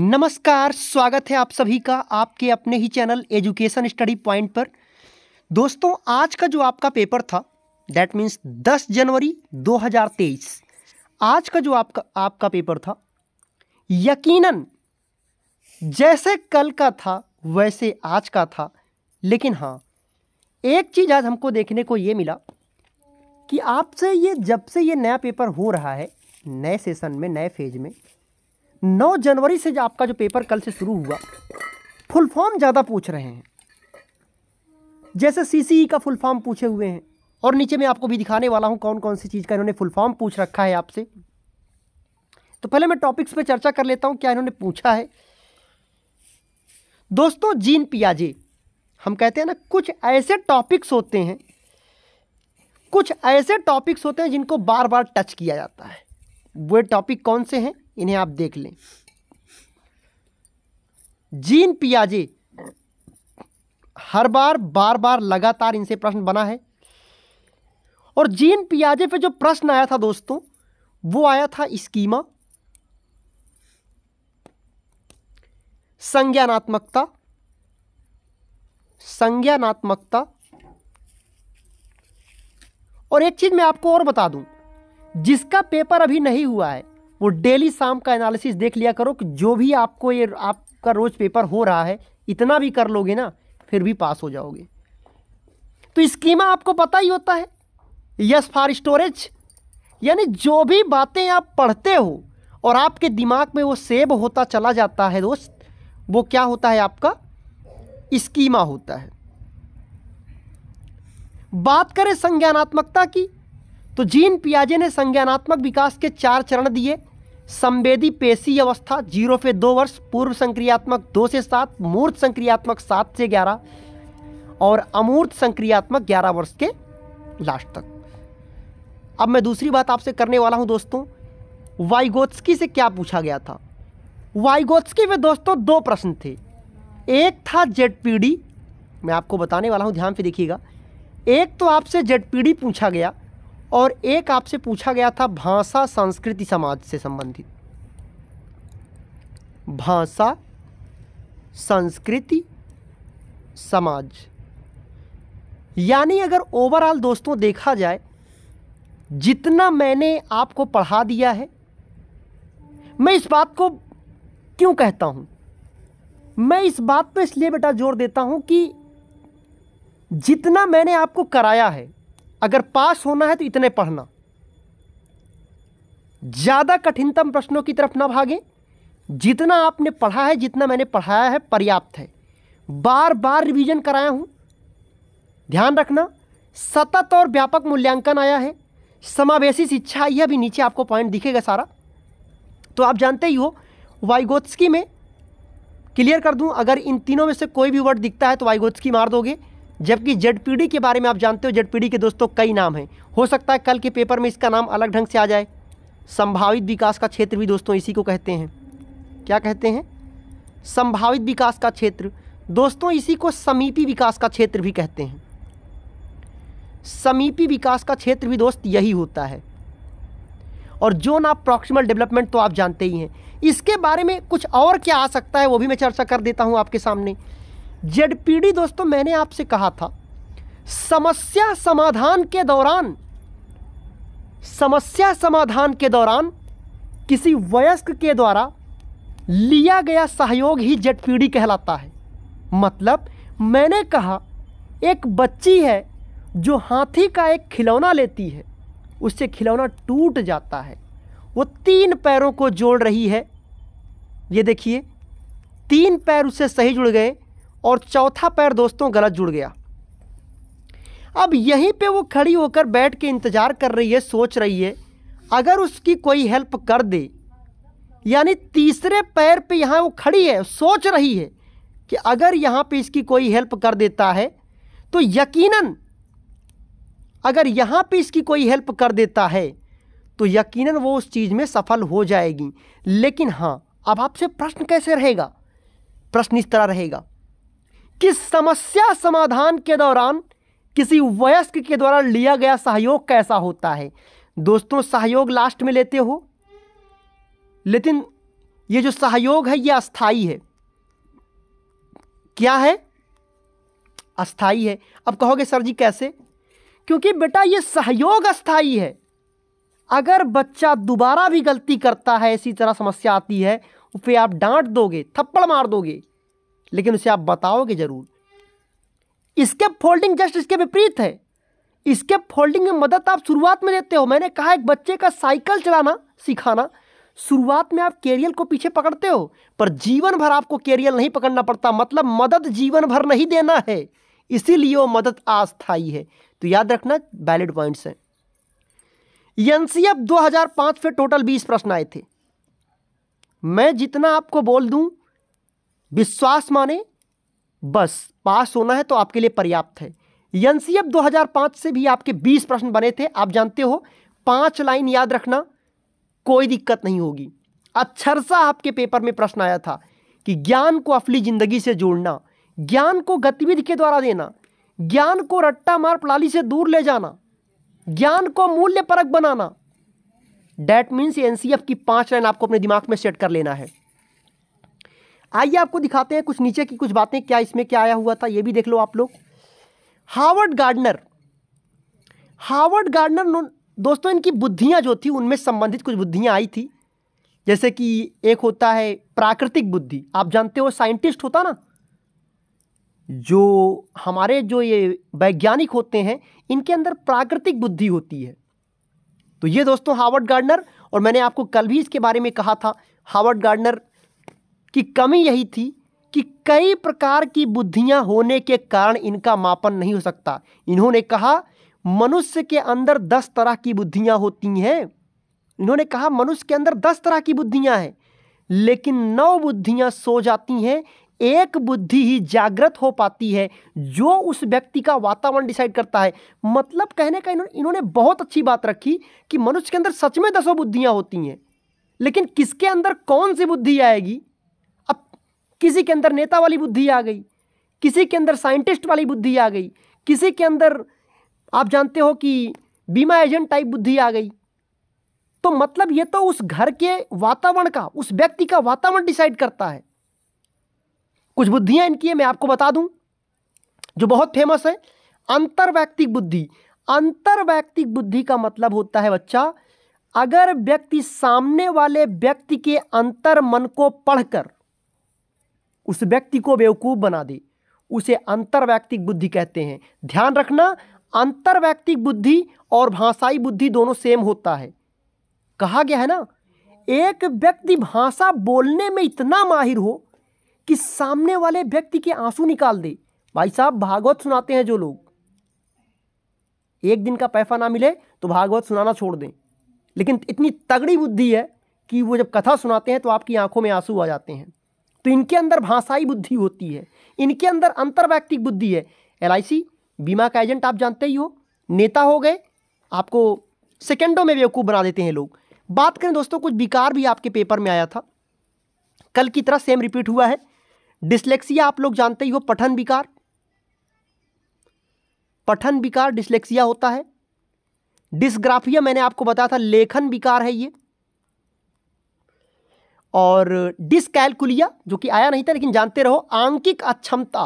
नमस्कार स्वागत है आप सभी का आपके अपने ही चैनल एजुकेशन स्टडी पॉइंट पर दोस्तों आज का जो आपका पेपर था दैट मीन्स 10 जनवरी 2023 आज का जो आपका आपका पेपर था यकीनन जैसे कल का था वैसे आज का था लेकिन हाँ एक चीज़ आज हमको देखने को ये मिला कि आपसे ये जब से ये नया पेपर हो रहा है नए सेशन में नए फेज में नौ जनवरी से जो आपका जो पेपर कल से शुरू हुआ फुल फॉर्म ज़्यादा पूछ रहे हैं जैसे सी e का फुल फॉर्म पूछे हुए हैं और नीचे मैं आपको भी दिखाने वाला हूँ कौन कौन सी चीज़ का इन्होंने फुल फॉर्म पूछ रखा है आपसे तो पहले मैं टॉपिक्स पे चर्चा कर लेता हूँ क्या इन्होंने पूछा है दोस्तों जीन पियाजे हम कहते हैं ना कुछ ऐसे टॉपिक्स होते हैं कुछ ऐसे टॉपिक्स होते हैं जिनको बार बार टच किया जाता है वे टॉपिक कौन से हैं इन्हें आप देख लें जीन पियाजे हर बार बार बार लगातार इनसे प्रश्न बना है और जीन पियाजे पे जो प्रश्न आया था दोस्तों वो आया था स्कीमा संज्ञानात्मकता संज्ञानात्मकता और एक चीज मैं आपको और बता दूं जिसका पेपर अभी नहीं हुआ है वो डेली शाम का एनालिसिस देख लिया करो कि जो भी आपको ये आपका रोज़ पेपर हो रहा है इतना भी कर लोगे ना फिर भी पास हो जाओगे तो स्कीमा आपको पता ही होता है यस फॉर स्टोरेज यानी जो भी बातें आप पढ़ते हो और आपके दिमाग में वो सेव होता चला जाता है दोस्त वो क्या होता है आपका स्कीमा होता है बात करें संज्ञानात्मकता की तो जीन पियाजे ने संज्ञानात्मक विकास के चार चरण दिए संवेदी पेशी अवस्था जीरो से दो वर्ष पूर्व संक्रियात्मक दो से सात मूर्त संक्रियात्मक सात से ग्यारह और अमूर्त संक्रियात्मक ग्यारह वर्ष के लास्ट तक अब मैं दूसरी बात आपसे करने वाला हूं दोस्तों वाइगोत्स्की से क्या पूछा गया था वाइगोत्स्की में दोस्तों दो प्रश्न थे एक था जेड मैं आपको बताने वाला हूँ ध्यान से देखिएगा एक तो आपसे जेड पूछा गया और एक आपसे पूछा गया था भाषा संस्कृति समाज से संबंधित भाषा संस्कृति समाज यानी अगर ओवरऑल दोस्तों देखा जाए जितना मैंने आपको पढ़ा दिया है मैं इस बात को क्यों कहता हूँ मैं इस बात पर इसलिए बेटा जोर देता हूँ कि जितना मैंने आपको कराया है अगर पास होना है तो इतने पढ़ना ज़्यादा कठिनतम प्रश्नों की तरफ ना भागें जितना आपने पढ़ा है जितना मैंने पढ़ाया है पर्याप्त है बार बार रिवीजन कराया हूं ध्यान रखना सतत और व्यापक मूल्यांकन आया है समावेशी शिक्षा यह भी नीचे आपको पॉइंट दिखेगा सारा तो आप जानते ही हो वाइगोत्स्की में क्लियर कर दूं अगर इन तीनों में से कोई भी वर्ड दिखता है तो वाइगोत्स्की मार दोगे जबकि जेड के बारे में आप जानते हो जेड के दोस्तों कई नाम हैं हो सकता है कल के पेपर में इसका नाम अलग ढंग से आ जाए संभावित विकास का क्षेत्र भी दोस्तों इसी को कहते हैं क्या कहते हैं संभावित विकास का क्षेत्र दोस्तों इसी को समीपी विकास का क्षेत्र भी कहते हैं समीपी विकास का क्षेत्र भी दोस्त यही होता है और जो ना प्रॉक्सिमल डेवलपमेंट तो आप जानते ही हैं इसके बारे में कुछ और क्या आ सकता है वो भी मैं चर्चा कर देता हूं आपके सामने जेडपीडी दोस्तों मैंने आपसे कहा था समस्या समाधान के दौरान समस्या समाधान के दौरान किसी वयस्क के द्वारा लिया गया सहयोग ही जेडपीडी कहलाता है मतलब मैंने कहा एक बच्ची है जो हाथी का एक खिलौना लेती है उससे खिलौना टूट जाता है वो तीन पैरों को जोड़ रही है ये देखिए तीन पैर उससे सही जुड़ गए और चौथा पैर दोस्तों गलत जुड़ गया अब यहीं पे वो खड़ी होकर बैठ के इंतज़ार कर रही है सोच रही है अगर उसकी कोई हेल्प कर दे यानी तीसरे पैर पे यहाँ वो खड़ी है सोच रही है कि अगर यहाँ पे इसकी कोई हेल्प कर देता है तो यकीनन अगर यहाँ पे इसकी कोई हेल्प कर देता है तो यकीनन वो उस चीज़ में सफल हो जाएगी लेकिन हाँ अब आपसे प्रश्न कैसे रहेगा प्रश्न इस तरह रहेगा कि समस्या समाधान के दौरान किसी वयस्क के द्वारा लिया गया सहयोग कैसा होता है दोस्तों सहयोग लास्ट में लेते हो लेकिन ये जो सहयोग है ये अस्थाई है क्या है अस्थाई है अब कहोगे सर जी कैसे क्योंकि बेटा ये सहयोग अस्थाई है अगर बच्चा दोबारा भी गलती करता है इसी तरह समस्या आती है उस पर आप डांट दोगे थप्पड़ मार दोगे लेकिन उसे आप बताओगे जरूर स्केप फोल्डिंग जस्ट इसके विपरीत है स्केप फोल्डिंग में मदद आप शुरुआत में देते हो मैंने कहा एक बच्चे का साइकिल चलाना सिखाना शुरुआत में आप कैरियर को पीछे पकड़ते हो पर जीवन भर आपको कैरियर नहीं पकड़ना पड़ता मतलब मदद जीवन भर नहीं देना है इसीलिए वो मदद अस्थायी है तो याद रखना वैलिड पॉइंट्स हैं एनसीएफ 2005 पे टोटल 20 प्रश्न आए थे मैं जितना आपको बोल दूं विश्वास माने बस पास होना है तो आपके लिए पर्याप्त है एन 2005 से भी आपके 20 प्रश्न बने थे आप जानते हो पांच लाइन याद रखना कोई दिक्कत नहीं होगी अक्षर सा आपके पेपर में प्रश्न आया था कि ज्ञान को असली जिंदगी से जोड़ना ज्ञान को गतिविधि के द्वारा देना ज्ञान को रट्टा मार प्रणाली से दूर ले जाना ज्ञान को मूल्य परक बनाना डैट मीन्स एनसीएफ की पांच लाइन आपको अपने दिमाग में सेट कर लेना है आइए आपको दिखाते हैं कुछ नीचे की कुछ बातें क्या इसमें क्या आया हुआ था ये भी देख लो आप लोग हार्वर्ड गार्डनर हार्वर्ड गार्डनर दोस्तों इनकी बुद्धियाँ जो थी उनमें संबंधित कुछ बुद्धियाँ आई थी जैसे कि एक होता है प्राकृतिक बुद्धि आप जानते हो साइंटिस्ट होता ना जो हमारे जो ये वैज्ञानिक होते हैं इनके अंदर प्राकृतिक बुद्धि होती है तो ये दोस्तों हार्वर्ड गार्डनर और मैंने आपको कल भी इसके बारे में कहा था हार्वर्ड गार्डनर की कमी यही थी कि कई प्रकार की बुद्धियां होने के कारण इनका मापन नहीं हो सकता इन्होंने कहा मनुष्य के अंदर दस तरह की बुद्धियां होती हैं इन्होंने कहा मनुष्य के अंदर दस तरह की बुद्धियां हैं लेकिन नौ बुद्धियां सो जाती हैं एक बुद्धि ही जागृत हो पाती है जो उस व्यक्ति का वातावरण डिसाइड करता है मतलब कहने का इन्होंने इन्होंने बहुत अच्छी बात रखी कि मनुष्य के अंदर सच में दसों बुद्धियां होती हैं लेकिन किसके अंदर कौन सी बुद्धि आएगी किसी के अंदर नेता वाली बुद्धि आ गई किसी के अंदर साइंटिस्ट वाली बुद्धि आ गई किसी के अंदर आप जानते हो कि बीमा एजेंट टाइप बुद्धि आ गई तो मतलब ये तो उस घर के वातावरण का उस व्यक्ति का वातावरण डिसाइड करता है कुछ बुद्धियां इनकी है मैं आपको बता दूं जो बहुत फेमस है अंतर्वैक्तिक बुद्धि अंतर्वैक्तिक बुद्धि का मतलब होता है बच्चा अगर व्यक्ति सामने वाले व्यक्ति के अंतर मन को पढ़कर उस व्यक्ति को बेवकूफ़ बना दे उसे अंतर्व्यक्तिक बुद्धि कहते हैं ध्यान रखना अंतर्व्यक्तिक बुद्धि और भाषाई बुद्धि दोनों सेम होता है कहा गया है ना एक व्यक्ति भाषा बोलने में इतना माहिर हो कि सामने वाले व्यक्ति के आंसू निकाल दे भाई साहब भागवत सुनाते हैं जो लोग एक दिन का पैसा ना मिले तो भागवत सुनाना छोड़ दें लेकिन इतनी तगड़ी बुद्धि है कि वो जब कथा सुनाते हैं तो आपकी आंखों में आंसू आ जाते हैं तो इनके अंदर भाषाई बुद्धि होती है इनके अंदर अंतर्वैयक्तिक बुद्धि है एल बीमा का एजेंट आप जानते ही हो नेता हो गए आपको सेकेंडों में बेवकूफ़ बना देते हैं लोग बात करें दोस्तों कुछ विकार भी आपके पेपर में आया था कल की तरह सेम रिपीट हुआ है डिस्लेक्सिया आप लोग जानते ही हो पठन विकार पठन विकार डिस्लेक्सिया होता है डिसग्राफिया मैंने आपको बताया था लेखन विकार है ये और डिसकैलकुलिया जो कि आया नहीं था लेकिन जानते रहो आंकिक अक्षमता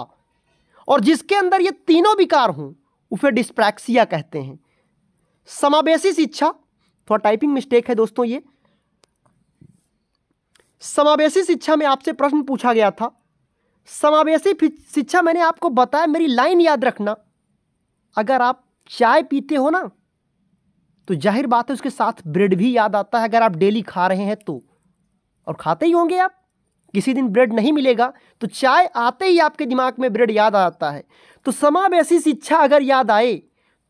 और जिसके अंदर ये तीनों विकार हों उसे डिस्प्रैक्सिया कहते हैं समावेशी शिक्षा थोड़ा टाइपिंग मिस्टेक है दोस्तों ये समावेशी शिक्षा में आपसे प्रश्न पूछा गया था समावेशी शिक्षा मैंने आपको बताया मेरी लाइन याद रखना अगर आप चाय पीते हो ना तो जाहिर बात है उसके साथ ब्रेड भी याद आता है अगर आप डेली खा रहे हैं तो और खाते ही होंगे आप किसी दिन ब्रेड नहीं मिलेगा तो चाय आते ही आपके दिमाग में ब्रेड याद आता है तो समावेशी शिक्षा अगर याद आए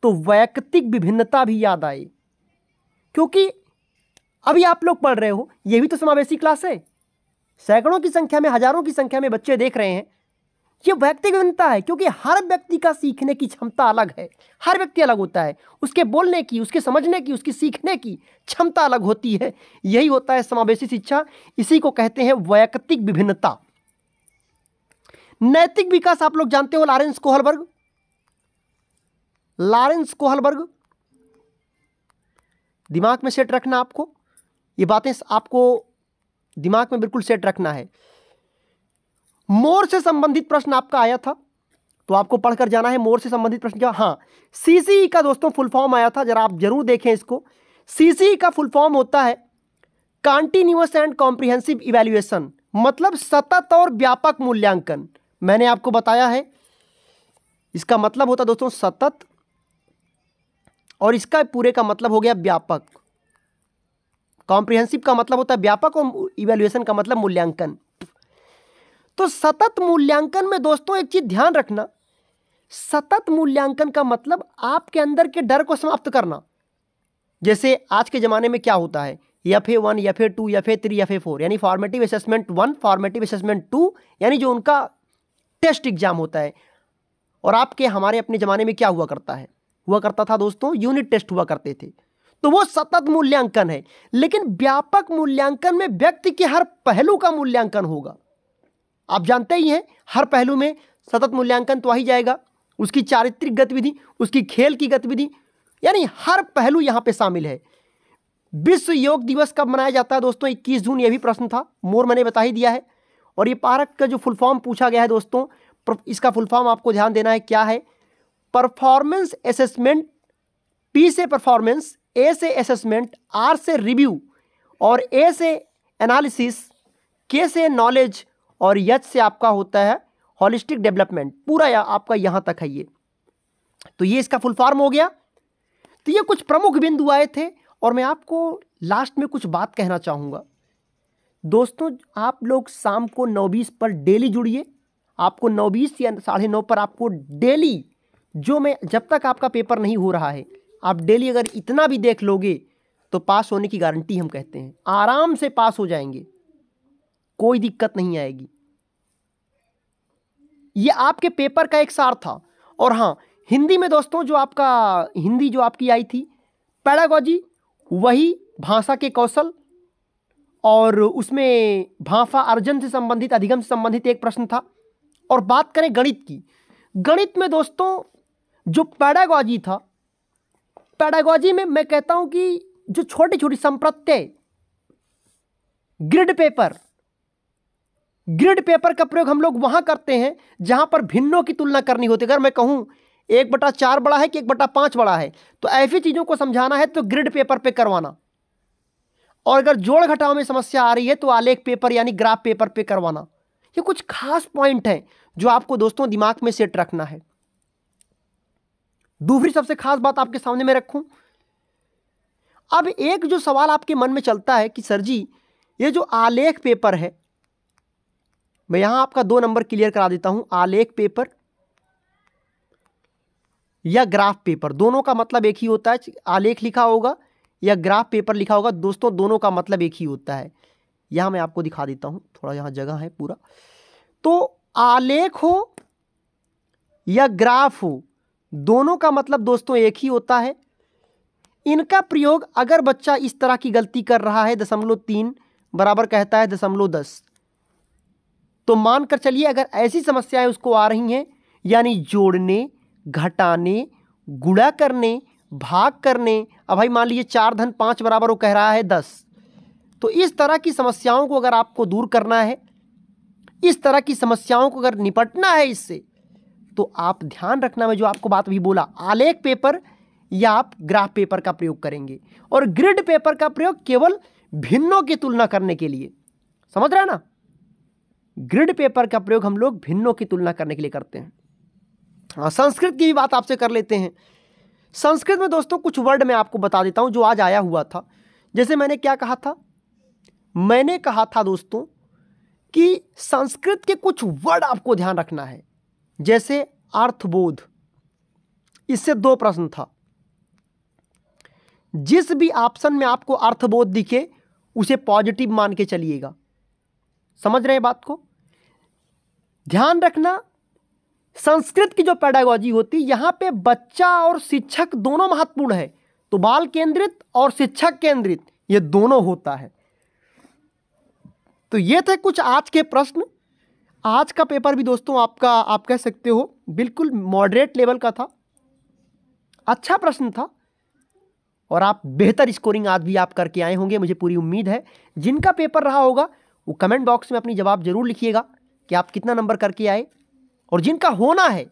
तो वैयक्तिक विभिन्नता भी याद आए क्योंकि अभी आप लोग पढ़ रहे हो ये भी तो समावेशी क्लास है सैकड़ों की संख्या में हजारों की संख्या में बच्चे देख रहे हैं ये व्यक्तिगत भिन्नता है क्योंकि हर व्यक्ति का सीखने की क्षमता अलग है हर व्यक्ति अलग होता है उसके बोलने की उसके समझने की उसकी सीखने की क्षमता अलग होती है यही होता है समावेशी शिक्षा इसी को कहते हैं वैयक्तिक विभिन्नता नैतिक विकास आप लोग जानते हो लॉरेंस कोहलबर्ग लॉरेंस कोहलबर्ग दिमाग में सेट रखना आपको ये बातें आपको दिमाग में बिल्कुल सेट रखना है मोर से संबंधित प्रश्न आपका आया था तो आपको पढ़कर जाना है मोर से संबंधित प्रश्न क्या हाँ सीसीई e का दोस्तों फुल फॉर्म आया था जरा आप जरूर देखें इसको सीसीई e का फुल फॉर्म होता है कॉन्टिन्यूस एंड कॉम्प्रिहेंसिव इवेल्युएशन मतलब सतत और व्यापक मूल्यांकन मैंने आपको बताया है इसका मतलब होता दोस्तों सतत और इसका पूरे का मतलब हो गया व्यापक कॉम्प्रिहेंसिव का मतलब होता है व्यापक और इवेल्युएशन का मतलब मूल्यांकन तो सतत मूल्यांकन में दोस्तों एक चीज ध्यान रखना सतत मूल्यांकन का मतलब आपके अंदर के डर को समाप्त करना जैसे आज के ज़माने में क्या होता है F A one F A two F A three F A four यानी formative assessment one formative assessment two यानी जो उनका टेस्ट एग्जाम होता है और आपके हमारे अपने ज़माने में क्या हुआ करता है हुआ करता था दोस्तों यूनिट टेस्ट हुआ करते थे तो वो सतत मूल्यांकन है लेकिन व्यापक मूल्यांकन में व्यक्ति के हर पहलू का मूल्यांकन होगा आप जानते ही हैं हर पहलू में सतत मूल्यांकन तो आ ही जाएगा उसकी चारित्रिक गतिविधि उसकी खेल की गतिविधि यानी हर पहलू यहाँ पे शामिल है विश्व योग दिवस कब मनाया जाता है दोस्तों 21 जून ये भी प्रश्न था मोर मैंने बता ही दिया है और ये पारक का जो फुल फॉर्म पूछा गया है दोस्तों इसका फुल फॉर्म आपको ध्यान देना है क्या है परफॉर्मेंस असेसमेंट पी से परफॉर्मेंस ए से असेसमेंट आर से रिव्यू और ए से एनालिसिस के से नॉलेज और यच से आपका होता है हॉलिस्टिक डेवलपमेंट पूरा या, आपका यहाँ तक है ये तो ये इसका फुल फॉर्म हो गया तो ये कुछ प्रमुख बिंदु आए थे और मैं आपको लास्ट में कुछ बात कहना चाहूँगा दोस्तों आप लोग शाम को नौ बीस पर डेली जुड़िए आपको नौ बीस या साढ़े नौ पर आपको डेली जो मैं जब तक आपका पेपर नहीं हो रहा है आप डेली अगर इतना भी देख लोगे तो पास होने की गारंटी हम कहते हैं आराम से पास हो जाएंगे कोई दिक्कत नहीं आएगी ये आपके पेपर का एक सार था और हाँ हिंदी में दोस्तों जो आपका हिंदी जो आपकी आई थी पैडागोजी वही भाषा के कौशल और उसमें भाषा अर्जन से संबंधित अधिगम से संबंधित एक प्रश्न था और बात करें गणित की गणित में दोस्तों जो पैडागोजी था पैडागोजी में मैं कहता हूं कि जो छोटी छोटी संप्रत्यय ग्रिड पेपर ग्रिड पेपर का प्रयोग हम लोग वहाँ करते हैं जहाँ पर भिन्नों की तुलना करनी होती है अगर मैं कहूँ एक बटा चार बड़ा है कि एक बटा पाँच बड़ा है तो ऐसी चीज़ों को समझाना है तो ग्रिड पेपर पे करवाना और अगर जोड़ घटाव में समस्या आ रही है तो आलेख पेपर यानी ग्राफ पेपर पे करवाना ये कुछ खास पॉइंट हैं जो आपको दोस्तों दिमाग में सेट रखना है दूसरी सबसे खास बात आपके सामने में रखूं अब एक जो सवाल आपके मन में चलता है कि सर जी ये जो आलेख पेपर है मैं यहां आपका दो नंबर क्लियर करा देता हूं आलेख पेपर या ग्राफ पेपर दोनों का मतलब एक ही होता है आलेख लिखा होगा या ग्राफ पेपर लिखा होगा दोस्तों दोनों का मतलब एक ही होता है यहां मैं आपको दिखा देता हूं थोड़ा यहां जगह है पूरा तो आलेख हो या ग्राफ हो दोनों का मतलब दोस्तों एक ही होता है इनका प्रयोग अगर बच्चा इस तरह की गलती कर रहा है दशमलव तीन बराबर कहता है दशमलव दस तो मानकर चलिए अगर ऐसी समस्याएं उसको आ रही हैं यानी जोड़ने घटाने गुड़ा करने भाग करने अब भाई मान लीजिए चार धन पाँच बराबर वो कह रहा है दस तो इस तरह की समस्याओं को अगर आपको दूर करना है इस तरह की समस्याओं को अगर निपटना है इससे तो आप ध्यान रखना मैं जो आपको बात भी बोला आलेख पेपर या आप ग्राफ पेपर का प्रयोग करेंगे और ग्रिड पेपर का प्रयोग केवल भिन्नों की तुलना करने के लिए समझ रहे ना ग्रिड पेपर का प्रयोग हम लोग भिन्नों की तुलना करने के लिए करते हैं हाँ संस्कृत की भी बात आपसे कर लेते हैं संस्कृत में दोस्तों कुछ वर्ड मैं आपको बता देता हूँ जो आज आया हुआ था जैसे मैंने क्या कहा था मैंने कहा था दोस्तों कि संस्कृत के कुछ वर्ड आपको ध्यान रखना है जैसे अर्थबोध इससे दो प्रश्न था जिस भी ऑप्शन में आपको अर्थबोध दिखे उसे पॉजिटिव मान के चलिएगा समझ रहे हैं बात को ध्यान रखना संस्कृत की जो पैडागॉजी होती यहाँ पे बच्चा और शिक्षक दोनों महत्वपूर्ण है तो बाल केंद्रित और शिक्षक केंद्रित ये दोनों होता है तो ये थे कुछ आज के प्रश्न आज का पेपर भी दोस्तों आपका आप कह सकते हो बिल्कुल मॉडरेट लेवल का था अच्छा प्रश्न था और आप बेहतर स्कोरिंग आज भी आप करके आए होंगे मुझे पूरी उम्मीद है जिनका पेपर रहा होगा वो कमेंट बॉक्स में अपनी जवाब ज़रूर लिखिएगा कि आप कितना नंबर करके आए और जिनका होना है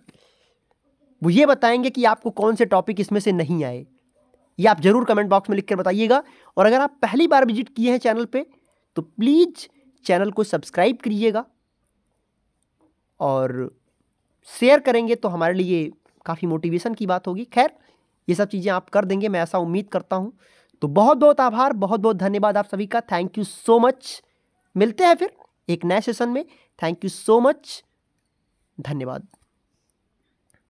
वो ये बताएंगे कि आपको कौन से टॉपिक इसमें से नहीं आए ये आप ज़रूर कमेंट बॉक्स में लिख कर बताइएगा और अगर आप पहली बार विजिट किए हैं चैनल पे तो प्लीज़ चैनल को सब्सक्राइब करिएगा और शेयर करेंगे तो हमारे लिए काफ़ी मोटिवेशन की बात होगी खैर ये सब चीज़ें आप कर देंगे मैं ऐसा उम्मीद करता हूँ तो बहुत बहुत आभार बहुत बहुत धन्यवाद आप सभी का थैंक यू सो मच मिलते हैं फिर एक नए सेशन में थैंक यू सो मच धन्यवाद